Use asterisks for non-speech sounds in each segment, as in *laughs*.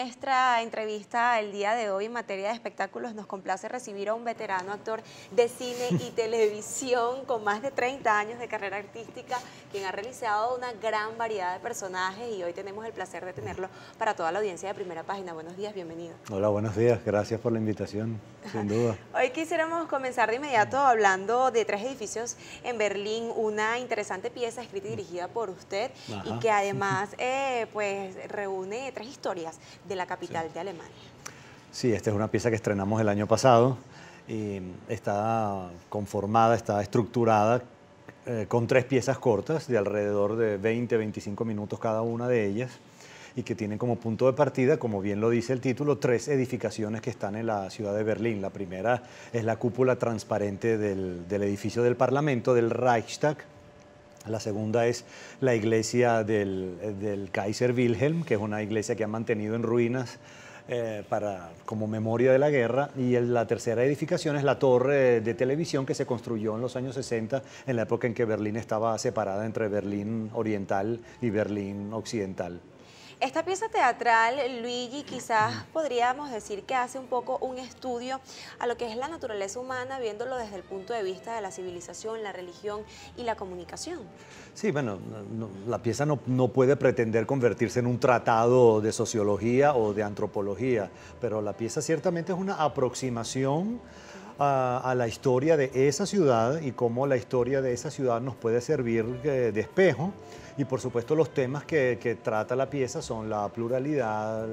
Nuestra entrevista el día de hoy en materia de espectáculos nos complace recibir a un veterano actor de cine y *laughs* televisión con más de 30 años de carrera artística, quien ha realizado una gran variedad de personajes y hoy tenemos el placer de tenerlo para toda la audiencia de Primera Página. Buenos días, bienvenido. Hola, buenos días, gracias por la invitación, sin *laughs* duda. hoy quisiéramos comenzar de inmediato hablando de tres edificios en Berlín, una interesante pieza escrita y dirigida por usted y que además eh, pues reúne tres historias de la capital de Alemania. Sí, esta es una pieza que estrenamos el año pasado. Y está conformada, está estructurada eh, con tres piezas cortas de alrededor de 20, 25 minutos cada una de ellas y que tienen como punto de partida, como bien lo dice el título, tres edificaciones que están en la ciudad de Berlín. La primera es la cúpula transparente del, del edificio del Parlamento, del Reichstag, la segunda es la iglesia del, Kaiser Wilhelm, que es una iglesia que ha mantenido en ruinas eh, como memoria de la guerra. Y la tercera edificación es la torre de televisión que se construyó en los años 60, en la época en que Berlín estaba separada entre Berlín Oriental y Berlín Occidental. Esta pieza teatral, Luigi, quizás podríamos decir que hace un poco un estudio a lo que es la naturaleza humana, viéndolo desde el punto de vista de la civilización, la religión y la comunicación. Sí, bueno, la pieza no, no puede pretender convertirse en un tratado de sociología o de antropología, pero la pieza ciertamente es una aproximación a, la historia de esa ciudad y cómo la historia de esa ciudad nos puede servir eh, de, espejo. Y por supuesto los temas que, trata la pieza son la pluralidad,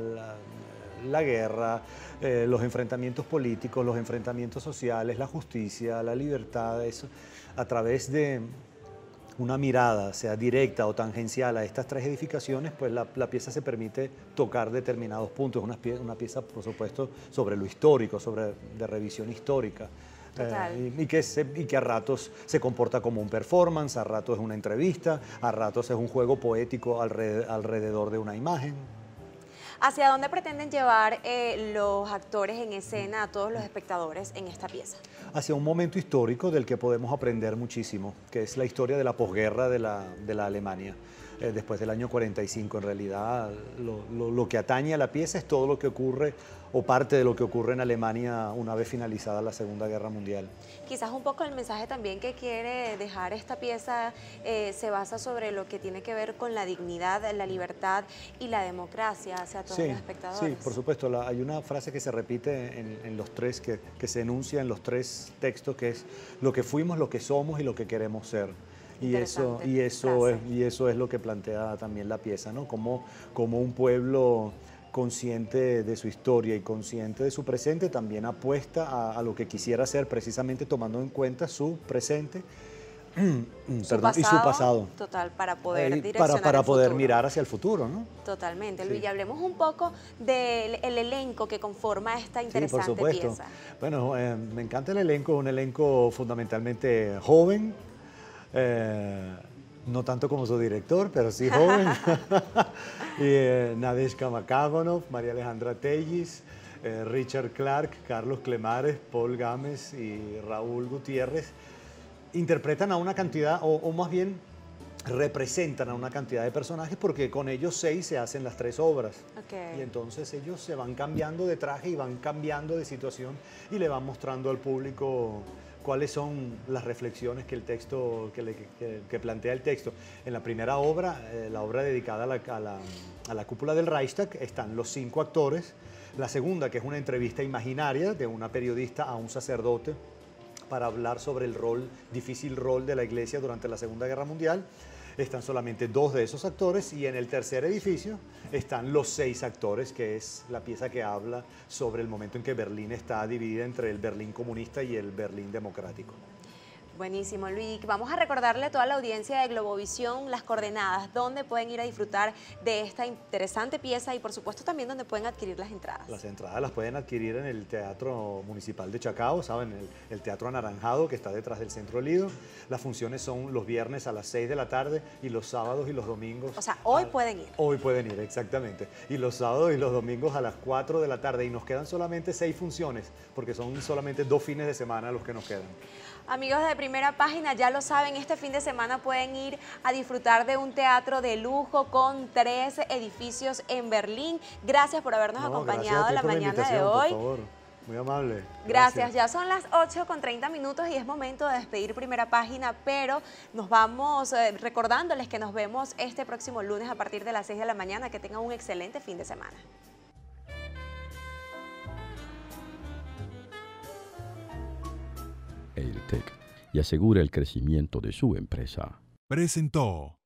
la, guerra, eh, los enfrentamientos políticos, los enfrentamientos sociales, la justicia, la libertad, eso, a través de, una mirada, sea directa o tangencial a estas tres edificaciones, pues la, pieza se permite tocar determinados puntos. una, pieza, por supuesto, sobre lo histórico, sobre de revisión histórica. Eh, y, que y que a ratos se comporta como un performance, a ratos es una entrevista, a ratos es un juego poético alrededor de una imagen. ¿Hacia dónde pretenden llevar eh, los actores en escena a todos los espectadores en esta pieza? Hacia un momento histórico del que podemos aprender muchísimo, que es la historia de la posguerra de la, Alemania eh, después del año 45. En realidad, lo, lo, que atañe a la pieza es todo lo que ocurre o parte de lo que ocurre en Alemania una vez finalizada la Segunda Guerra Mundial. Quizás un poco el mensaje también que quiere dejar esta pieza eh, se basa sobre lo que tiene que ver con la dignidad, la libertad y la democracia hacia todos los espectadores. Sí, por supuesto. hay una frase que se repite en, los tres, que, se enuncia en los tres textos, que es lo que fuimos, lo que somos y lo que queremos ser y eso y eso es y eso es lo que plantea también la pieza no como un pueblo consciente de su historia y consciente de su presente, también apuesta a, lo que quisiera hacer, precisamente tomando en cuenta su presente *clears throat* y su pasado. Total, para poder Para, para poder mirar hacia el futuro, ¿no? Totalmente, Luis. Y hablemos un poco del elenco que conforma esta interesante pieza. Bueno, eh, me encanta el elenco, un elenco fundamentalmente joven. Eh, no tanto como su director, pero sí joven. *laughs* y, eh, Nadeshka María Alejandra Tellis, eh, Richard Clark, Carlos Clemares, Paul Gámez y Raúl Gutiérrez interpretan a una cantidad, o, más bien representan a una cantidad de personajes porque con ellos seis se hacen las tres obras. Y entonces ellos se van cambiando de traje y van cambiando de situación y le van mostrando al público cuáles son las reflexiones que el texto que, plantea el texto. En la primera obra, eh, la obra dedicada a la, cúpula del Reichstag, están los cinco actores. La segunda, que es una entrevista imaginaria de una periodista a un sacerdote para hablar sobre el difícil rol de la Iglesia durante la Segunda Guerra Mundial están solamente dos de esos actores y en el tercer edificio están los seis actores, que es la pieza que habla sobre el momento en que Berlín está dividida entre el Berlín comunista y el Berlín democrático. Buenísimo, Luis. Vamos a recordarle a toda la audiencia de Globovisión las coordenadas, dónde pueden ir a disfrutar de esta interesante pieza y por supuesto también dónde pueden adquirir las entradas. Las entradas las pueden adquirir en el Teatro Municipal de Chacao, ¿saben? El, Teatro Anaranjado que está detrás del Centro Lido. Las funciones son los viernes a las 6 de la tarde y los sábados y los domingos. O sea, hoy pueden ir. Hoy pueden ir, exactamente. Y los sábados y los domingos a las 4 de la tarde y nos quedan solamente 6 funciones porque son solamente dos fines de semana los que nos quedan. Amigos de primera página, ya lo saben, este fin de semana pueden ir a disfrutar de un teatro de lujo con tres edificios en Berlín. Gracias por habernos acompañado la mañana de hoy. Por favor. Muy amable. Gracias. Ya son las 8 con 30 minutos y es momento de despedir primera página, pero nos vamos eh, recordándoles que nos vemos este próximo lunes a partir de las 6 de la mañana. Que tengan un excelente fin de semana. El y asegura el crecimiento de su empresa. Presentó.